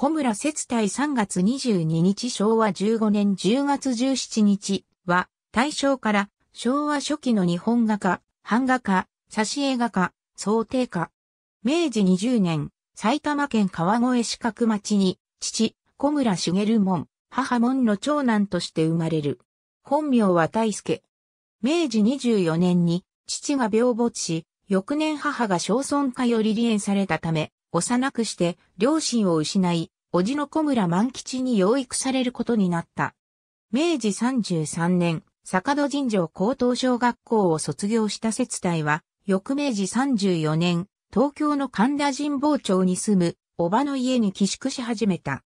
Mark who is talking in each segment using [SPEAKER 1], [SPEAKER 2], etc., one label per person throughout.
[SPEAKER 1] 小村節対3月22日昭和15年10月17日は、大正から昭和初期の日本画家、版画家、挿絵画家、想定家。明治20年、埼玉県川越四角町に、父、小村茂門、母門の長男として生まれる。本名は大輔。明治24年に、父が病没し、翌年母が小村家より離縁されたため、幼くして両親を失い、叔父の小村万吉に養育されることになった。明治33年、坂戸尋常高等小学校を卒業した節体は、翌明治34年、東京の神田神保町に住む、おばの家に寄宿し始めた。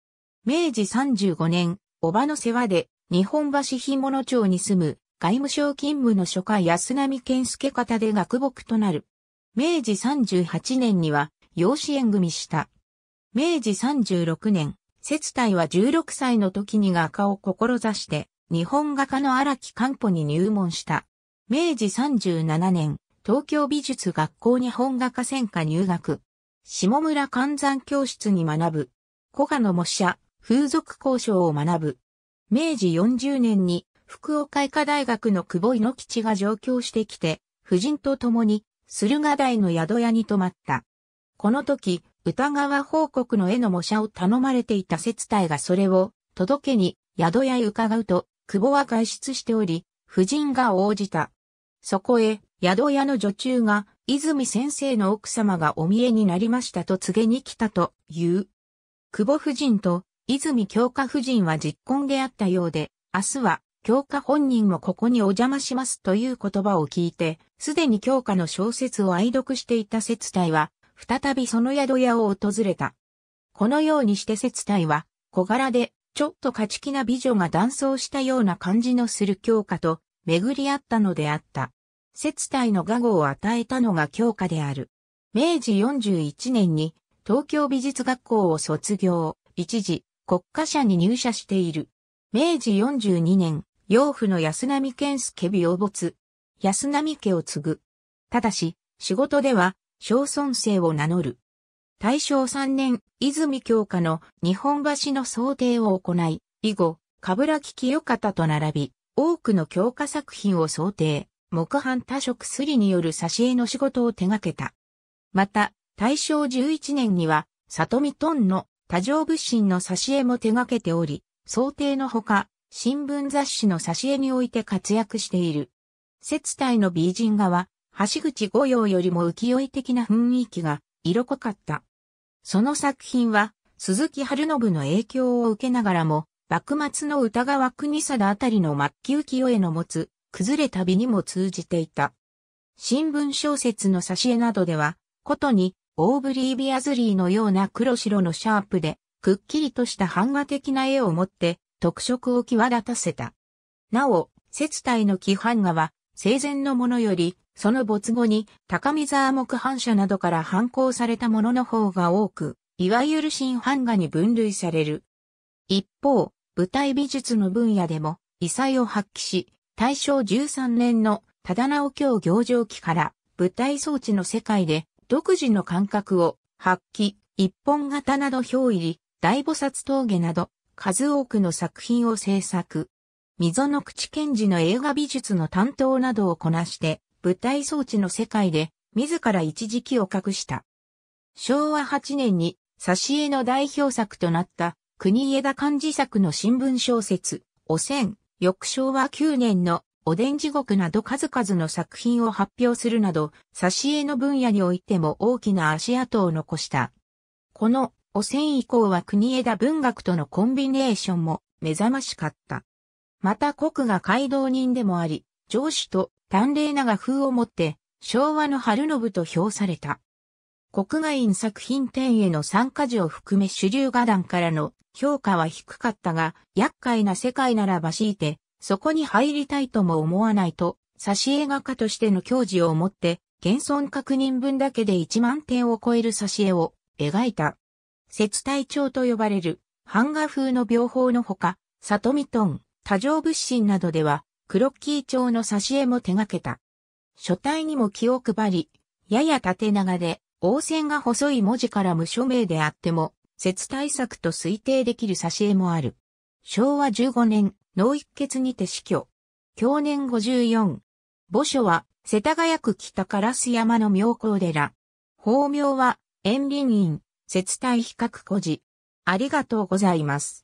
[SPEAKER 1] 明治35年、おばの世話で、日本橋日物町に住む、外務省勤務の書家安波健介方で学木となる。明治38年には、養子縁組した。明治36年、節体は16歳の時に画家を志して、日本画家の荒木漢保に入門した。明治37年、東京美術学校日本画家専科入学。下村観山教室に学ぶ。古賀の模写、風俗交渉を学ぶ。明治40年に福岡医科大学の久保井之吉が上京してきて、夫人と共に駿河台の宿屋に泊まった。この時、歌川報告の絵の模写を頼まれていた節体がそれを届けに宿屋へ伺うと、久保は外出しており、夫人が応じた。そこへ、宿屋の女中が、泉先生の奥様がお見えになりましたと告げに来たという。久保夫人と泉京花夫人は実婚であったようで、明日は京花本人もここにお邪魔しますという言葉を聞いて、すでに京花の小説を愛読していた節体は、再びその宿屋を訪れた。このようにして接待は、小柄で、ちょっと勝ち気な美女が断層したような感じのする教科と巡り合ったのであった。接待の画語を与えたのが教科である。明治41年に東京美術学校を卒業、一時国家社に入社している。明治42年、養父の安波健介美を没。安波家を継ぐ。ただし、仕事では小村生を名乗る。大正3年、泉教科の日本橋の想定を行い、以後、冠城清方と並び、多くの教科作品を想定、木版多色すりによる挿絵の仕事を手掛けた。また、大正11年には、里見トンの多情物心の挿絵も手掛けており、想定のほか、新聞雑誌の挿絵において活躍している。接待の美人画は、橋口五葉よりも浮世絵的な雰囲気が色濃かった。その作品は鈴木春信の影響を受けながらも、幕末の歌川国貞あたりの末期浮世絵の持つ崩れた美にも通じていた。新聞小説の挿絵などでは、ことにオーブリー・ビアズリーのような黒白のシャープで、くっきりとした版画的な絵を持って特色を際立たせた。なお、接待の規範画は生前のものより、その没後に高見沢木版社などから反抗されたものの方が多く、いわゆる新版画に分類される。一方、舞台美術の分野でも、異彩を発揮し、大正13年の忠直京行上期から舞台装置の世界で独自の感覚を発揮、一本型など表入り、大菩薩峠など数多くの作品を制作。溝の口賢治の映画美術の担当などをこなして、舞台装置の世界で、自ら一時期を隠した。昭和8年に、挿絵の代表作となった、国枝漢字作の新聞小説、汚染、翌昭和9年のおでん地獄など数々の作品を発表するなど、挿絵の分野においても大きな足跡を残した。この汚染以降は国枝文学とのコンビネーションも目覚ましかった。また国が街道人でもあり、上司と丹麗な画風を持って、昭和の春信と評された。国外院作品展への参加時を含め主流画壇からの評価は低かったが、厄介な世界ならば強いて、そこに入りたいとも思わないと、挿絵画家としての教示を持って、現存確認分だけで1万点を超える挿絵を描いた。雪体調と呼ばれる、版画風の描法のほか、里見トン、多条物心などでは、クロッキー帳の挿絵も手掛けた。書体にも気を配り、やや縦長で、応線が細い文字から無署名であっても、説対策と推定できる挿絵もある。昭和15年、脳一血にて死去。去年54。墓所は、世田谷区北烏山の妙高寺。法名は、遠林院、説体比較古事。ありがとうございます。